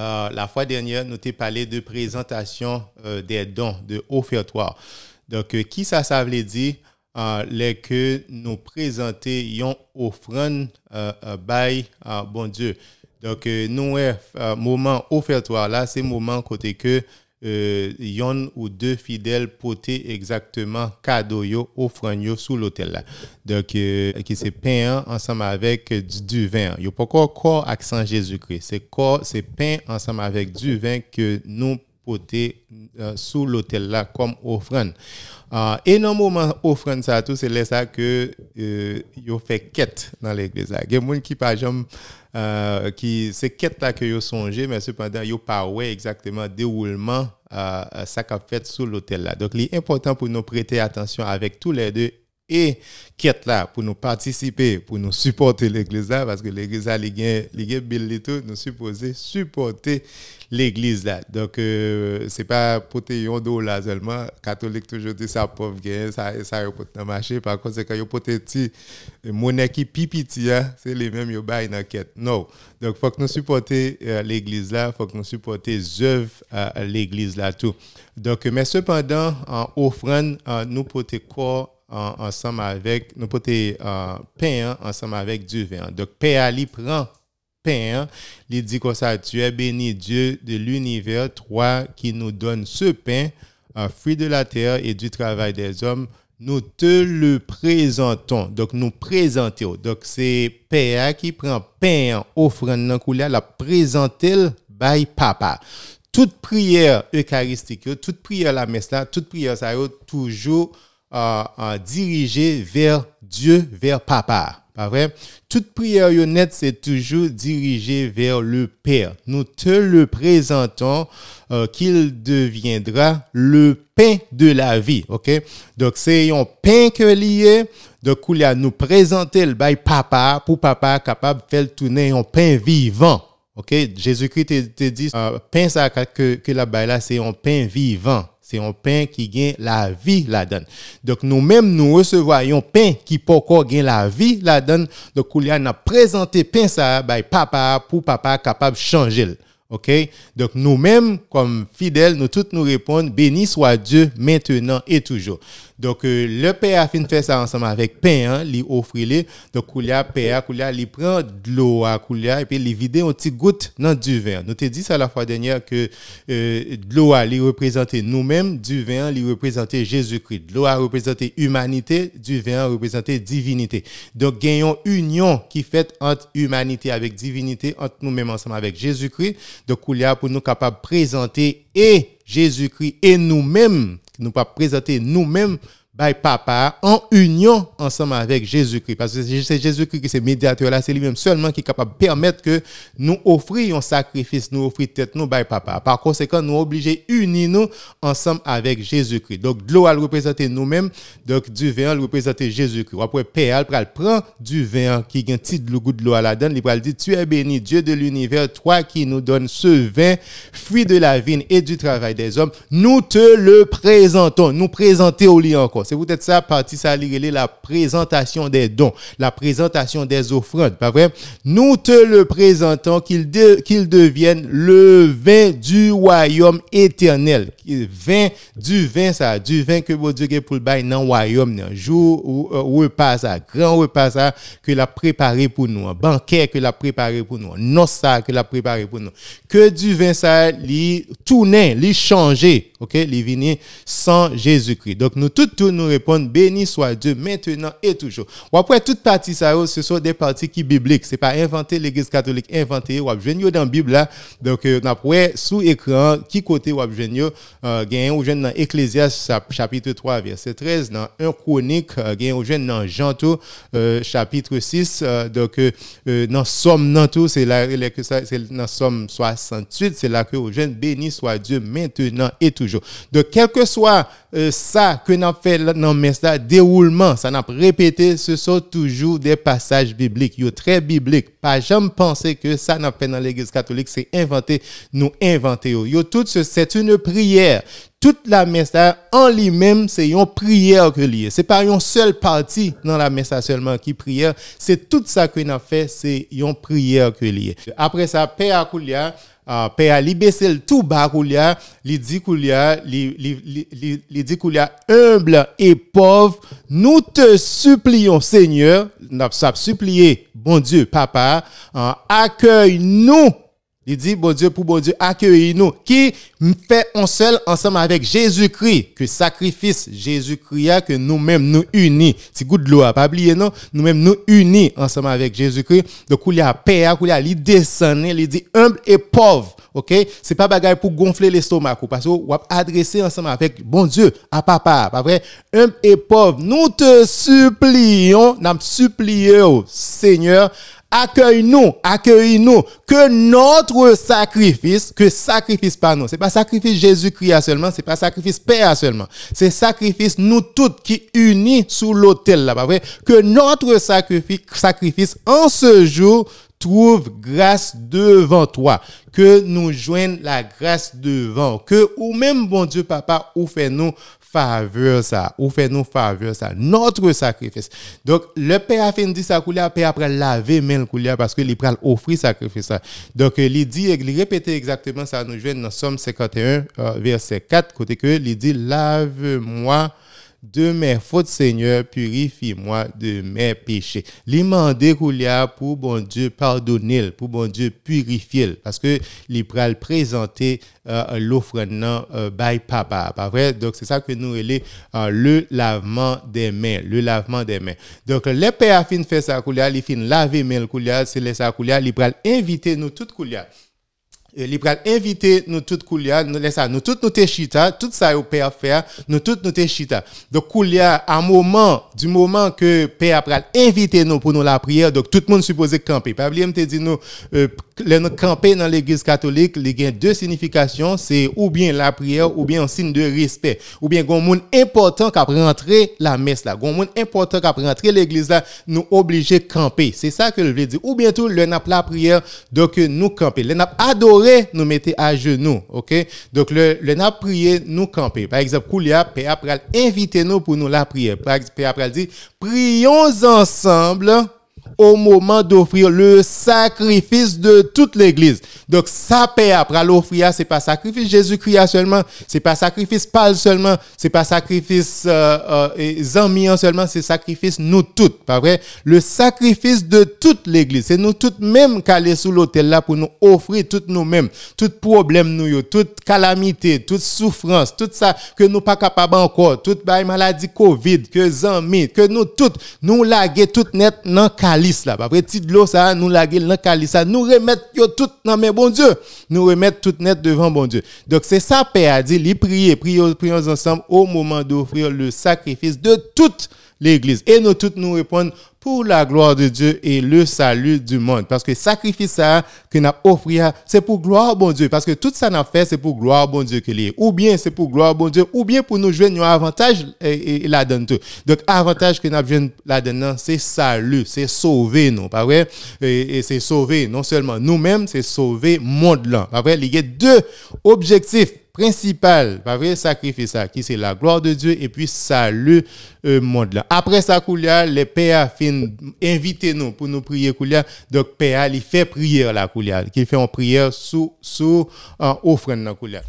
Euh, la fois dernière, nous t'ai parlé de présentation euh, des dons, de offertoire. Donc, euh, qui ça, ça veut dire? les que nous présentions offrande by bon Dieu. Donc, nous, moment offertoire, là, c'est moment côté que euh, yon ou deux fidèles poter exactement cadeau yo offrant sous l'hôtel là donc euh, qui c'est pain hein, ensemble avec du, vin yo pas corps accent Jésus-Christ c'est corps c'est pain ensemble avec du vin que nous côté euh, sous l'hôtel là comme offrande. Euh, énormément offrande ça tout c'est là ça que euh, yo fait quête dans l'église là. Il y a gens qui pas jamais euh, qui c'est quête là que yo songé mais cependant yo pas exactement déroulement euh, ça qu'a fait sous l'hôtel là. Donc il est important pour nous prêter attention avec tous les deux et quête là pour nous participer, pour nous supporter l'église là, parce que l'église là, les gains, les nous supposer supporter l'Église là. Donc ce euh, c'est pas pour yon d'eau là seulement. Catholique toujours dit ça pauvre ça ça y a dans marché. Par contre c'est quand y a petit monnaie qui pipiti, hein, c'est les mêmes dans la quête Non. Donc faut que nous supportions euh, l'Église là, faut que nous supportions œuvres à euh, l'Église là tout. Donc mais cependant en offrant, nous porter quoi ensemble avec nous pain hein, ensemble avec Dieu. Hein. Donc pain à prend pain. Il dit comme ça, tu es béni Dieu de l'univers, toi qui nous donnes ce pain, un fruit de la terre et du travail des hommes. Nous te le présentons. Donc, nous présentons. Donc, c'est Père qui prend pain, offrande dans couleur, la présente by papa. Toute prière eucharistique, toute prière la messe là, toute prière ça est toujours euh, dirigée vers Dieu, vers papa. Pas Toute prière honnête, c'est toujours dirigée vers le Père. Nous te le présentons euh, qu'il deviendra le pain de la vie. OK? Donc, c'est un pain que lié. Donc, il a nous présenter le bail papa pour papa capable de faire tourner un pain vivant. OK? Jésus-Christ te, dit, euh, pain ça que, que la bail là, c'est un pain vivant. Se yon pen ki gen la vi la den. Dok nou menm nou e se voyon pen ki pokor gen la vi la den. Dok ou li an ap prezante pen sa, bay papa pou papa kapab chanjil. OK? Donc, nous-mêmes, comme fidèles, nous toutes nous répondons, béni soit Dieu maintenant et toujours. Donc, euh, le Père a fait faire ça ensemble avec pain, hein, lui offrir Donc, coulia Père, Koulia, il prend de l'eau à hein, et puis il vide une petite goutte dans du vin. Nous te dit ça la fois dernière que euh, de l'eau a représenté nous-mêmes, du vin, il représentait Jésus-Christ. De l'eau a représenté humanité, du vin représenté divinité. Donc, gagnons union qui fait entre humanité avec divinité, entre nous-mêmes ensemble avec Jésus-Christ de couleur pour nous capables de présenter et Jésus-Christ et nous-mêmes, nous pas présenter nous-mêmes papa en union ensemble avec Jésus-Christ. Parce que c'est Jésus-Christ qui est médiateur là, c'est lui-même seulement qui est capable de permettre que nous offrions un sacrifice, nous offrions tête nous by papa. Par conséquent, nous obligés unis nous ensemble avec Jésus-Christ. Donc, de l'eau, elle représente nous-mêmes. Donc, du vin, elle représente Jésus-Christ. Après, Père, elle prend du vin qui a un petit goût de l'eau à la donne. elle dit, tu es béni, Dieu de l'univers, toi qui nous donnes ce vin, fruit de la vigne et du travail des hommes. Nous te le présentons. Nous présenter au lit encore. C'est peut-être ça, partie ça, la présentation des dons, la présentation des offrandes, pas vrai? Nous te le présentons, qu'il de, qu'il devienne le vin du royaume éternel. Vin, du vin, ça, du vin que vous Dieu a pour le bain dans le royaume, un jour ou repas, ça, grand repas, ça, que l'a préparé pour nous, un banquet que l'a préparé pour nous, non ça que l'a préparé pour nous. Que du vin, ça, li tourne, l'y changer, ok, l'y venir sans Jésus-Christ. Donc, nous tout nous, nous répondre béni soit Dieu maintenant et toujours. Ou après toute partie ça oh, ce sont des parties qui bibliques, c'est pas inventé l'église catholique inventé ou jeune dans la Bible là. Donc euh, après sous écran qui côté ou euh, jeune dans Ecclésiaste chapitre 3 verset 13 dans un Chronique euh, gagne ou jeune dans Jean tout chapitre 6 donc dans Somme dans tout c'est là que c'est dans Somme 68 c'est là que au oh, jeune béni soit Dieu maintenant et toujours. Donc quel que soit ça que nous fait non mais ça déroulement, ça n'a pas répété, ce sont toujours des passages bibliques, très bibliques. Pas jamais pensé que ça n'a pas dans l'église catholique, c'est inventé, nous inventer c'est une prière toute la messe en lui-même, c'est une prière que Ce C'est pas une seule partie dans la messe seulement qui prière. C'est tout ça qu'on a fait, c'est une prière que liée. Après ça, Père à Koulia, euh, c'est à tout bas Koulia, il dit Koulia, humble et pauvre, nous te supplions, Seigneur, nous supplier. bon Dieu, Papa, euh, accueille-nous il dit, bon Dieu, pour bon Dieu, accueille nous Qui fait un seul ensemble avec Jésus-Christ. Que sacrifice Jésus-Christ, que nous-mêmes nous unis. C'est good de l'eau, pas oublier, non? Nous-mêmes nous unis ensemble avec Jésus-Christ. Donc, il y a paix, il y a l'idée il dit humble et pauvre. OK? C'est pas bagaille pour gonfler l'estomac, parce qu'on va adresser ensemble avec bon Dieu, à papa, pas vrai? Humble et pauvre. Nous te supplions, nous supplions, Seigneur, accueille-nous, accueille-nous, que notre sacrifice, que sacrifice par nous, c'est pas sacrifice Jésus-Christ seulement, c'est pas sacrifice Père seulement, c'est sacrifice nous toutes qui unis sous l'autel là, bas Que notre sacrifice, sacrifice en ce jour trouve grâce devant toi, que nous joignent la grâce devant, que ou même bon Dieu papa ou fait nous faveur ça, ou fait nous faveur ça, notre sacrifice. Donc, le père a fait dit ça, le père après laver même le parce que il pral offrir sacrifice ça. Donc, euh, il dit, il répète exactement ça, nous jouons dans Somme 51, euh, verset 4, côté que, il dit, lave-moi de mes fautes, Seigneur, purifie-moi de mes péchés. L'immander pour bon Dieu pardonner, pour bon Dieu purifier, parce que l'Ipral présenter l'offre euh, l'offrande euh, by papa, pas vrai? Donc c'est ça que nous relais euh, le lavement des mains, le lavement des mains. Donc les pères fin fait ça coulia, ils fin laver mains coulia, c'est les ça a, l'Ipral inviter nous toutes coulières. Il va inviter nous toutes Koulia, nous laisser nous toutes nous chita, tout ça au père faire, nous toutes nos chita. Donc Koulia à moment du moment que père pral inviter nous pour nous la prière, donc tout le monde supposé camper. Pas oublier me dit nous euh, le camper dans l'église catholique, il y a deux significations, c'est ou bien la prière ou bien un signe de respect, ou bien un monde important qui rentrer la messe la un monde important qui rentrer l'église là, nous obliger camper. C'est ça que je veux dire. Ou bien tout le nap la prière, donc euh, nous camper. Le nap adore nous mettez à genoux, ok? Donc, le, le n'a prié, nous camper. Par exemple, Koulia, Père après invitez nous pour nous la prier. Père après dit, prions ensemble au moment d'offrir le sacrifice de toute l'église. Donc, sa paix après l'offrir, c'est pas sacrifice Jésus-Christ seulement, c'est pas sacrifice Paul seulement, c'est pas sacrifice euh, euh seulement, c'est sacrifice nous toutes, pas vrai? Le sacrifice de toute l'église, c'est nous toutes même allons sous l'autel là pour nous offrir toutes nous-mêmes, tout problème nous, toute calamité, toute souffrance, tout ça que nous pas capables encore, toute maladie Covid, que amis, que nous toutes, nous laguer toutes net dans cali après, de ça, nous la calice Nous remettons tout dans mes bon Dieu. Nous remettons tout net devant bon Dieu. Donc, c'est ça, Père a dit, les prier, prions, prions ensemble au moment d'offrir le sacrifice de toute l'église. Et nous toutes nous répondons, pour la gloire de Dieu et le salut du monde. Parce que sacrifice ça que n'a offert, c'est pour gloire bon Dieu. Parce que tout ça n'a fait, c'est pour gloire bon Dieu qu'il est. Ou bien c'est pour gloire bon Dieu, ou bien pour nous joindre un avantage et, la donne tout. Donc, avantage que n'a besoin la donne, c'est salut, c'est sauver nous, pas vrai? Et, et c'est sauver non seulement nous-mêmes, c'est sauver monde là. Pas vrai? Il y a deux objectifs principal, pas vrai, sacrifice ça, qui c'est la gloire de Dieu et puis salut le euh, monde là. Après ça, Koulia, les Père fin invité nous pour nous prier Koulia. Donc père, il fait prière la Koulia, qui fait une prière sous sous en euh, offrande Koulia.